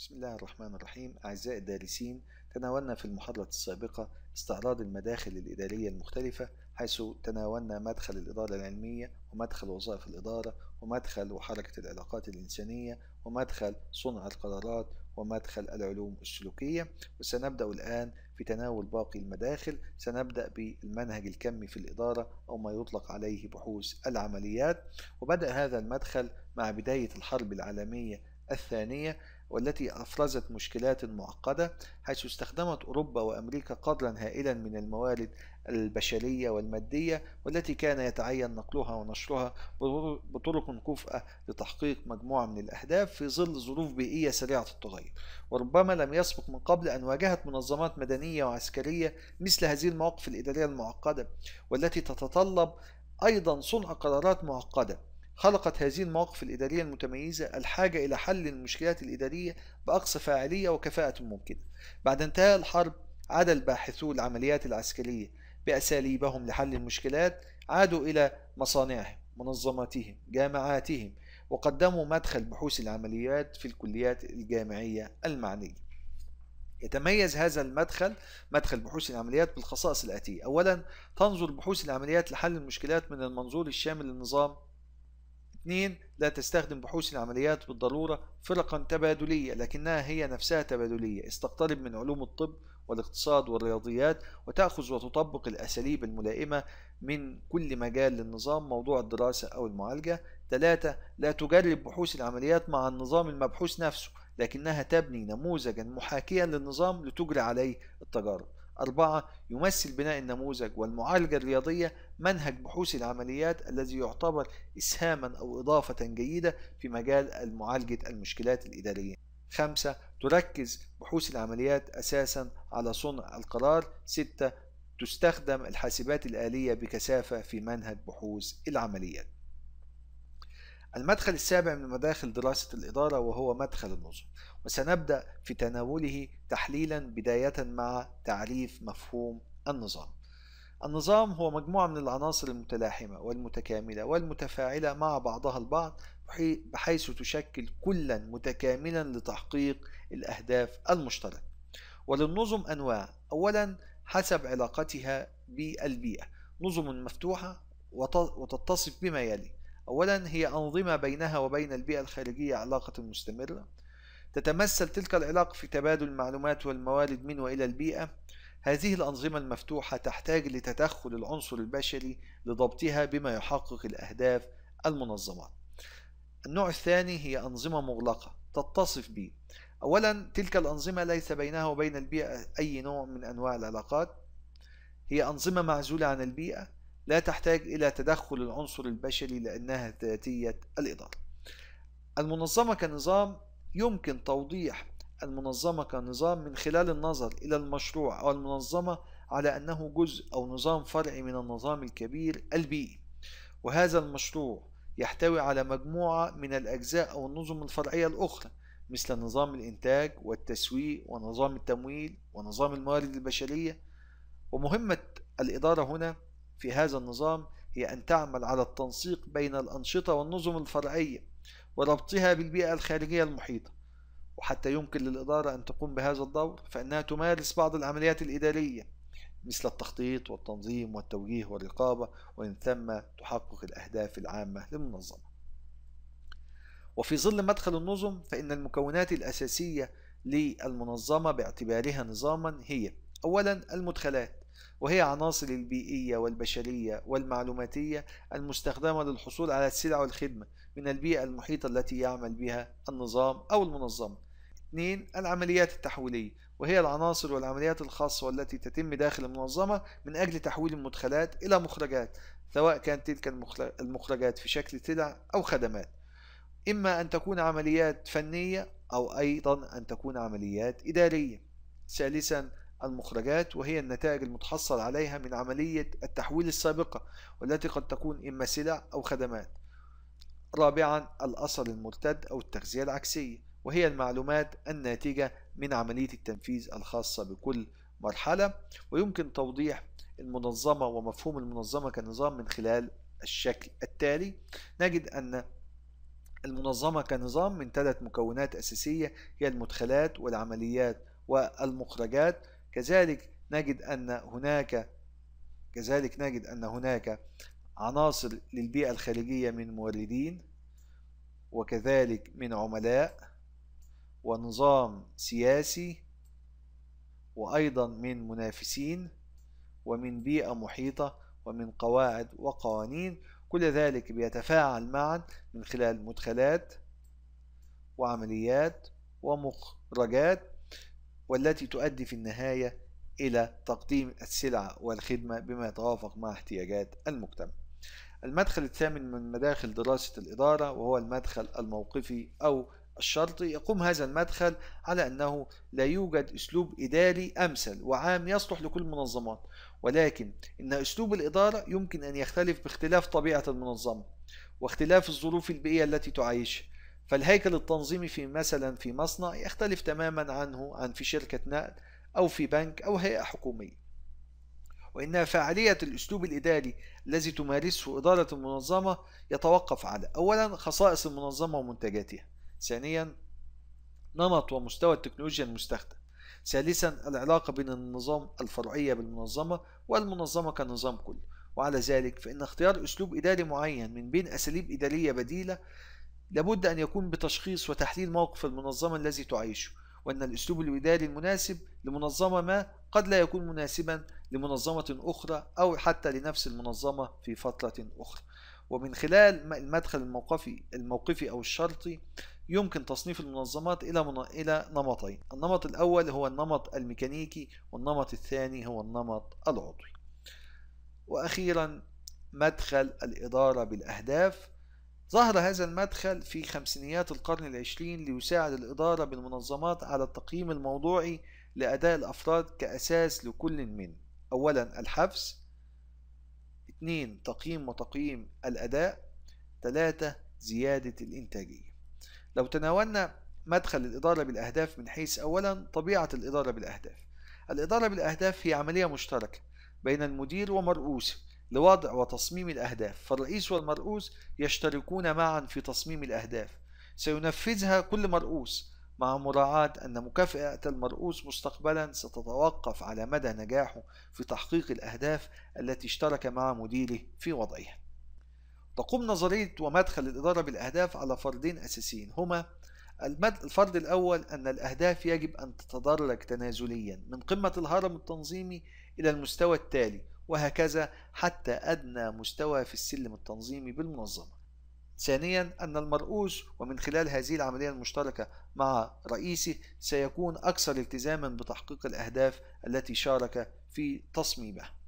بسم الله الرحمن الرحيم أعزائي الدارسين تناولنا في المحاضرة السابقة استعراض المداخل الإدارية المختلفة حيث تناولنا مدخل الإدارة العلمية ومدخل وظائف الإدارة ومدخل وحركة العلاقات الإنسانية ومدخل صنع القرارات ومدخل العلوم السلوكية وسنبدأ الآن في تناول باقي المداخل سنبدأ بالمنهج الكمي في الإدارة أو ما يطلق عليه بحوث العمليات وبدأ هذا المدخل مع بداية الحرب العالمية الثانية والتي أفرزت مشكلات معقدة حيث استخدمت أوروبا وأمريكا قدرا هائلا من الموارد البشرية والمادية والتي كان يتعين نقلها ونشرها بطرق كفأة لتحقيق مجموعة من الأهداف في ظل ظروف بيئية سريعة التغير وربما لم يسبق من قبل أن واجهت منظمات مدنية وعسكرية مثل هذه المواقف الإدارية المعقدة والتي تتطلب أيضا صنع قرارات معقدة خلقت هذه المواقف الإدارية المتميزة الحاجة إلى حل المشكلات الإدارية بأقصى فاعلية وكفاءة ممكنة. بعد انتهاء الحرب عاد الباحثو العمليات العسكرية بأساليبهم لحل المشكلات عادوا إلى مصانعهم، منظماتهم، جامعاتهم، وقدموا مدخل بحوث العمليات في الكليات الجامعية المعنية. يتميز هذا المدخل مدخل بحوث العمليات بالخصائص الآتية أولا تنظر بحوث العمليات لحل المشكلات من المنظور الشامل للنظام اثنين لا تستخدم بحوث العمليات بالضرورة فرقا تبادلية لكنها هي نفسها تبادلية استقترب من علوم الطب والاقتصاد والرياضيات وتأخذ وتطبق الأساليب الملائمة من كل مجال للنظام موضوع الدراسة أو المعالجة ثلاثة لا تجرب بحوث العمليات مع النظام المبحوث نفسه لكنها تبني نموذجا محاكيا للنظام لتجري عليه التجارب أربعة يمثل بناء النموذج والمعالجة الرياضية منهج بحوث العمليات الذي يعتبر إسهاما أو إضافة جيدة في مجال معالجة المشكلات الإدارية خمسة تركز بحوث العمليات أساسا على صنع القرار ستة تستخدم الحاسبات الآلية بكثافة في منهج بحوث العمليات المدخل السابع من مداخل دراسة الإدارة وهو مدخل النظم وسنبدأ في تناوله تحليلا بداية مع تعريف مفهوم النظام النظام هو مجموعة من العناصر المتلاحمة والمتكاملة والمتفاعلة مع بعضها البعض بحيث تشكل كلا متكاملا لتحقيق الأهداف المشتركة وللنظم أنواع أولا حسب علاقتها بالبيئة نظم مفتوحة وتتصف بما يلي أولا هي أنظمة بينها وبين البيئة الخارجية علاقة مستمرة تتمثل تلك العلاقة في تبادل المعلومات والموارد من وإلى البيئة هذه الأنظمة المفتوحة تحتاج لتدخل العنصر البشري لضبطها بما يحقق الأهداف المنظمات النوع الثاني هي أنظمة مغلقة تتصف ب أولا تلك الأنظمة ليس بينها وبين البيئة أي نوع من أنواع العلاقات هي أنظمة معزولة عن البيئة لا تحتاج إلى تدخل العنصر البشري لأنها ذاتية الإدارة المنظمة كنظام يمكن توضيح المنظمة كنظام من خلال النظر إلى المشروع أو المنظمة على أنه جزء أو نظام فرعي من النظام الكبير البيئي وهذا المشروع يحتوي على مجموعة من الأجزاء أو النظم الفرعية الأخرى مثل نظام الإنتاج والتسويق ونظام التمويل ونظام الموارد البشرية ومهمة الإدارة هنا في هذا النظام هي أن تعمل على التنسيق بين الأنشطة والنظم الفرعية وربطها بالبيئة الخارجية المحيطة وحتى يمكن للإدارة أن تقوم بهذا الدور فإنها تمارس بعض العمليات الإدارية مثل التخطيط والتنظيم والتوجيه والرقابة وإن ثم تحقق الأهداف العامة للمنظمة وفي ظل مدخل النظم فإن المكونات الأساسية للمنظمة باعتبارها نظاما هي أولا المدخلات وهي عناصر البيئية والبشرية والمعلوماتية المستخدمة للحصول على السلع والخدمة من البيئة المحيطة التي يعمل بها النظام أو المنظمة. اثنين العمليات التحويلية وهي العناصر والعمليات الخاصة والتي تتم داخل المنظمة من أجل تحويل المدخلات إلى مخرجات سواء كانت تلك المخرجات في شكل سلع أو خدمات. إما أن تكون عمليات فنية أو أيضا أن تكون عمليات إدارية. ثالثا المخرجات وهي النتائج المتحصل عليها من عملية التحويل السابقة والتي قد تكون إما سلع أو خدمات رابعا الأثر المرتد أو التغذية العكسية وهي المعلومات الناتجة من عملية التنفيذ الخاصة بكل مرحلة ويمكن توضيح المنظمة ومفهوم المنظمة كنظام من خلال الشكل التالي نجد أن المنظمة كنظام من ثلاث مكونات أساسية هي المدخلات والعمليات والمخرجات كذلك نجد أن هناك كذلك نجد أن هناك عناصر للبيئة الخارجية من موردين وكذلك من عملاء ونظام سياسي وأيضا من منافسين ومن بيئة محيطة ومن قواعد وقوانين كل ذلك بيتفاعل معا من خلال مدخلات وعمليات ومخرجات والتي تؤدي في النهاية إلى تقديم السلعة والخدمة بما يتوافق مع احتياجات المجتمع. المدخل الثامن من مداخل دراسة الإدارة وهو المدخل الموقفي أو الشرطي يقوم هذا المدخل على أنه لا يوجد أسلوب إداري أمثل وعام يصلح لكل المنظمات ولكن إن أسلوب الإدارة يمكن أن يختلف باختلاف طبيعة المنظمة واختلاف الظروف البيئية التي تعيشها فالهيكل التنظيمي في مثلا في مصنع يختلف تماما عنه عن في شركة نقل أو في بنك أو هيئة حكومية وإن فاعلية الأسلوب الإداري الذي تمارسه إدارة المنظمة يتوقف على أولا خصائص المنظمة ومنتجاتها ثانيا نمط ومستوى التكنولوجيا المستخدم ثالثا العلاقة بين النظام الفرعية بالمنظمة والمنظمة كنظام كله وعلى ذلك فإن اختيار أسلوب إداري معين من بين أساليب إدارية بديلة لابد أن يكون بتشخيص وتحليل موقف المنظمة الذي تعيشه وأن الأسلوب الإداري المناسب لمنظمة ما قد لا يكون مناسبا لمنظمة أخرى أو حتى لنفس المنظمة في فترة أخرى ومن خلال المدخل الموقفي الموقفي أو الشرطي يمكن تصنيف المنظمات إلى إلى نمطين النمط الأول هو النمط الميكانيكي والنمط الثاني هو النمط العضوي وأخيرا مدخل الإدارة بالأهداف ظهر هذا المدخل في خمسينيات القرن العشرين ليساعد الإدارة بالمنظمات على التقييم الموضوعي لأداء الأفراد كأساس لكل من أولا الحفز اثنين تقييم وتقييم الأداء ثلاثة زيادة الإنتاجية لو تناولنا مدخل الإدارة بالأهداف من حيث أولا طبيعة الإدارة بالأهداف الإدارة بالأهداف هي عملية مشتركة بين المدير ومرؤوسه لوضع وتصميم الأهداف فالرئيس والمرؤوس يشتركون معا في تصميم الأهداف سينفذها كل مرؤوس مع مراعاة أن مكافأة المرؤوس مستقبلا ستتوقف على مدى نجاحه في تحقيق الأهداف التي اشترك مع مديره في وضعها تقوم نظرية ومدخل الإدارة بالأهداف على فردين أساسيين هما الفرد الأول أن الأهداف يجب أن تتدرج تنازليا من قمة الهرم التنظيمي إلى المستوى التالي وهكذا حتى أدنى مستوى في السلم التنظيمي بالمنظمة. ثانيا أن المرؤوس ومن خلال هذه العملية المشتركة مع رئيسه سيكون أكثر التزاما بتحقيق الأهداف التي شارك في تصميمها.